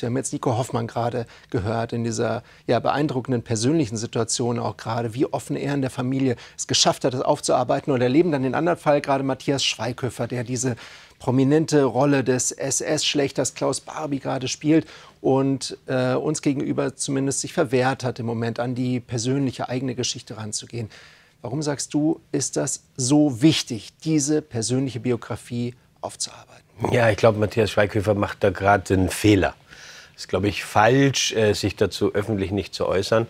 Wir haben jetzt Nico Hoffmann gerade gehört in dieser ja, beeindruckenden persönlichen Situation auch gerade, wie offen er in der Familie es geschafft hat, das aufzuarbeiten. Und erleben dann den anderen Fall gerade Matthias Schweiköfer, der diese prominente Rolle des SS-Schlechters Klaus Barbie gerade spielt und äh, uns gegenüber zumindest sich verwehrt hat, im Moment an die persönliche eigene Geschichte ranzugehen. Warum sagst du, ist das so wichtig, diese persönliche Biografie aufzuarbeiten. Ja, ich glaube, Matthias Schweighöfer macht da gerade einen Fehler. Es ist, glaube ich, falsch, äh, sich dazu öffentlich nicht zu äußern.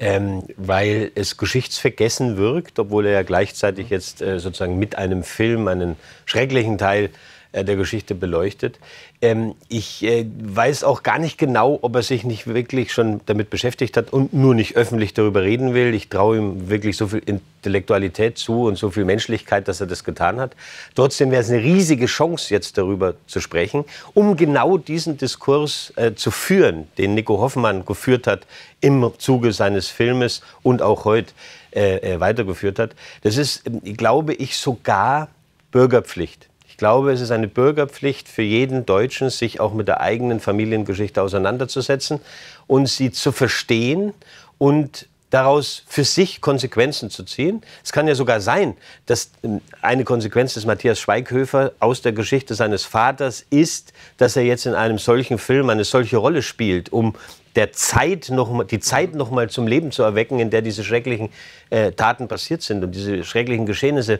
Ähm, weil es geschichtsvergessen wirkt, obwohl er ja gleichzeitig jetzt äh, sozusagen mit einem Film einen schrecklichen Teil äh, der Geschichte beleuchtet. Ähm, ich äh, weiß auch gar nicht genau, ob er sich nicht wirklich schon damit beschäftigt hat und nur nicht öffentlich darüber reden will. Ich traue ihm wirklich so viel Intellektualität zu und so viel Menschlichkeit, dass er das getan hat. Trotzdem wäre es eine riesige Chance, jetzt darüber zu sprechen, um genau diesen Diskurs äh, zu führen, den Nico Hoffmann geführt hat im Zuge seines Filmes und auch heute weitergeführt hat. Das ist, ähm, glaube ich, sogar Bürgerpflicht glaube, es ist eine Bürgerpflicht für jeden Deutschen, sich auch mit der eigenen Familiengeschichte auseinanderzusetzen und sie zu verstehen und daraus für sich Konsequenzen zu ziehen. Es kann ja sogar sein, dass ähm, eine Konsequenz des Matthias Schweighöfer aus der Geschichte seines Vaters ist, dass er jetzt in einem solchen Film eine solche Rolle spielt, um der Zeit noch, die Zeit noch mal zum Leben zu erwecken, in der diese schrecklichen äh, Taten passiert sind und diese schrecklichen Geschehnisse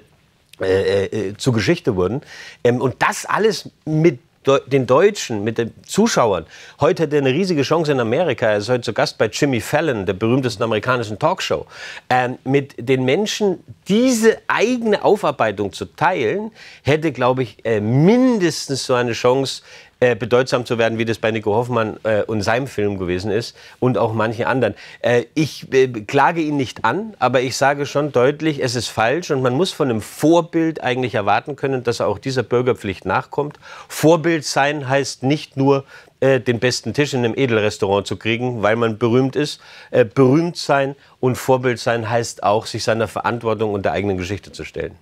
äh, äh, äh, zur Geschichte wurden. Ähm, und das alles mit den Deutschen, mit den Zuschauern. Heute hat er eine riesige Chance in Amerika. Er ist heute zu Gast bei Jimmy Fallon, der berühmtesten amerikanischen Talkshow. Ähm, mit den Menschen diese eigene Aufarbeitung zu teilen, hätte, glaube ich, äh, mindestens so eine Chance äh, bedeutsam zu werden, wie das bei Nico Hoffmann äh, und seinem Film gewesen ist und auch manchen anderen. Äh, ich äh, klage ihn nicht an, aber ich sage schon deutlich, es ist falsch und man muss von einem Vorbild eigentlich erwarten können, dass er auch dieser Bürgerpflicht nachkommt. Vorbild sein heißt nicht nur äh, den besten Tisch in einem Edelrestaurant zu kriegen, weil man berühmt ist. Äh, berühmt sein und Vorbild sein heißt auch, sich seiner Verantwortung und der eigenen Geschichte zu stellen.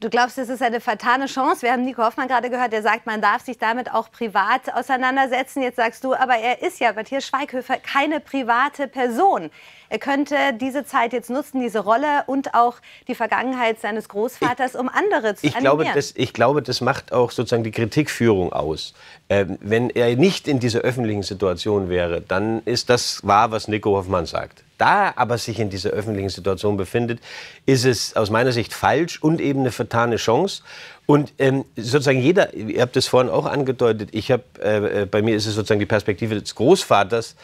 Du glaubst, das ist eine vertane Chance? Wir haben Nico Hoffmann gerade gehört, der sagt, man darf sich damit auch privat auseinandersetzen. Jetzt sagst du, aber er ist ja Matthias Schweighöfer keine private Person. Er könnte diese Zeit jetzt nutzen, diese Rolle und auch die Vergangenheit seines Großvaters, ich, um andere zu ich animieren. Glaube, das, ich glaube, das macht auch sozusagen die Kritikführung aus. Ähm, wenn er nicht in dieser öffentlichen Situation wäre, dann ist das wahr, was Nico Hoffmann sagt da aber sich in dieser öffentlichen Situation befindet, ist es aus meiner Sicht falsch und eben eine vertane Chance. Und ähm, sozusagen jeder, ihr habt es vorhin auch angedeutet, ich habe, äh, äh, bei mir ist es sozusagen die Perspektive des Großvaters,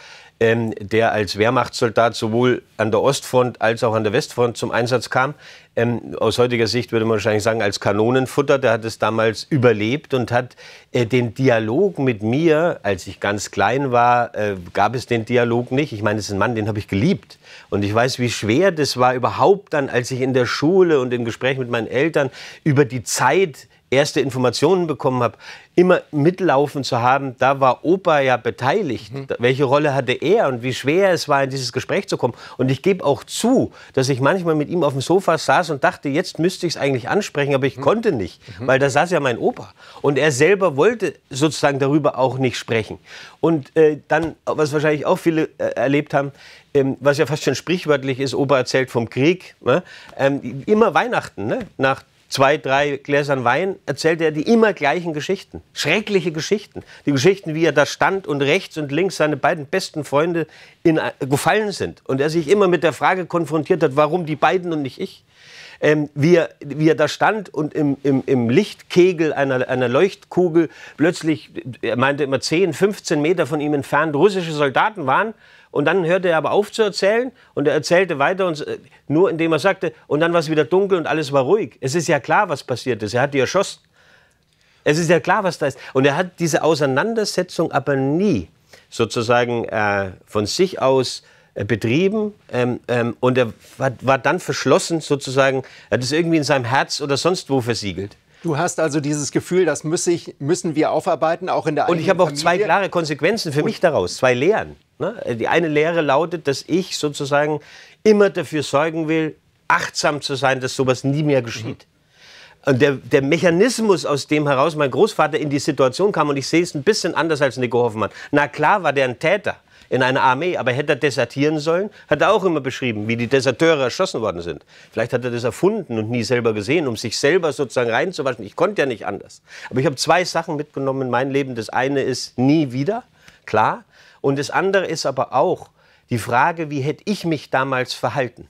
ähm, der als Wehrmachtssoldat sowohl an der Ostfront als auch an der Westfront zum Einsatz kam. Ähm, aus heutiger Sicht würde man wahrscheinlich sagen, als Kanonenfutter, der hat es damals überlebt und hat äh, den Dialog mit mir, als ich ganz klein war, äh, gab es den Dialog nicht. Ich meine, das ist ein Mann, den habe ich geliebt. Und ich weiß, wie schwer das war überhaupt dann, als ich in der Schule und im Gespräch mit meinen Eltern über die Zeit erste Informationen bekommen habe, immer mitlaufen zu haben, da war Opa ja beteiligt. Mhm. Welche Rolle hatte er und wie schwer es war, in dieses Gespräch zu kommen. Und ich gebe auch zu, dass ich manchmal mit ihm auf dem Sofa saß und dachte, jetzt müsste ich es eigentlich ansprechen, aber ich mhm. konnte nicht, mhm. weil da saß ja mein Opa. Und er selber wollte sozusagen darüber auch nicht sprechen. Und äh, dann, was wahrscheinlich auch viele äh, erlebt haben, ähm, was ja fast schon sprichwörtlich ist, Opa erzählt vom Krieg. Ne? Ähm, immer Weihnachten, ne? nach zwei, drei Gläsern Wein erzählte er die immer gleichen Geschichten. Schreckliche Geschichten. Die Geschichten, wie er da stand und rechts und links seine beiden besten Freunde in, äh, gefallen sind. Und er sich immer mit der Frage konfrontiert hat, warum die beiden und nicht ich ähm, wie, er, wie er da stand und im, im, im Lichtkegel einer, einer Leuchtkugel plötzlich, er meinte immer 10, 15 Meter von ihm entfernt russische Soldaten waren. Und dann hörte er aber auf zu erzählen und er erzählte weiter, und, äh, nur indem er sagte, und dann war es wieder dunkel und alles war ruhig. Es ist ja klar, was passiert ist. Er hat die erschossen. Es ist ja klar, was da ist. Und er hat diese Auseinandersetzung aber nie sozusagen äh, von sich aus äh, betrieben ähm, ähm, und er war, war, dann verschlossen sozusagen, er hat es irgendwie in seinem Herz oder sonst wo versiegelt. Du hast also dieses Gefühl, das muss ich, müssen wir aufarbeiten, auch in der Und ich habe auch Familie. zwei klare Konsequenzen für und mich daraus, zwei Lehren. Ne? Die eine Lehre lautet, dass ich sozusagen immer dafür sorgen will, achtsam zu sein, dass sowas nie mehr geschieht. Mhm. Und der, der, Mechanismus, aus dem heraus mein Großvater in die Situation kam, und ich sehe es ein bisschen anders als Nico Hoffmann. Na klar war der ein Täter in einer Armee. Aber hätte er desertieren sollen, hat er auch immer beschrieben, wie die Deserteure erschossen worden sind. Vielleicht hat er das erfunden und nie selber gesehen, um sich selber sozusagen reinzuwaschen. Ich konnte ja nicht anders. Aber ich habe zwei Sachen mitgenommen in mein Leben. Das eine ist nie wieder, klar. Und das andere ist aber auch die Frage, wie hätte ich mich damals verhalten?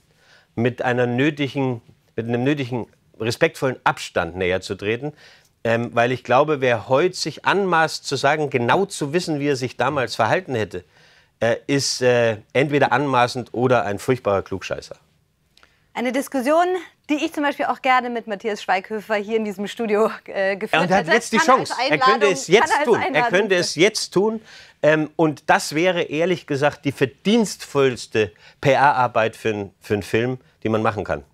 Mit, einer nötigen, mit einem nötigen respektvollen Abstand näher zu treten. Ähm, weil ich glaube, wer heute sich anmaßt zu sagen, genau zu wissen, wie er sich damals verhalten hätte, äh, ist äh, entweder anmaßend oder ein furchtbarer Klugscheißer. Eine Diskussion, die ich zum Beispiel auch gerne mit Matthias Schweighöfer hier in diesem Studio äh, geführt hätte. Er hat jetzt die Chance. Er könnte es jetzt tun. Er könnte es jetzt tun. Ähm, und das wäre ehrlich gesagt die verdienstvollste PR-Arbeit für, für einen Film, die man machen kann.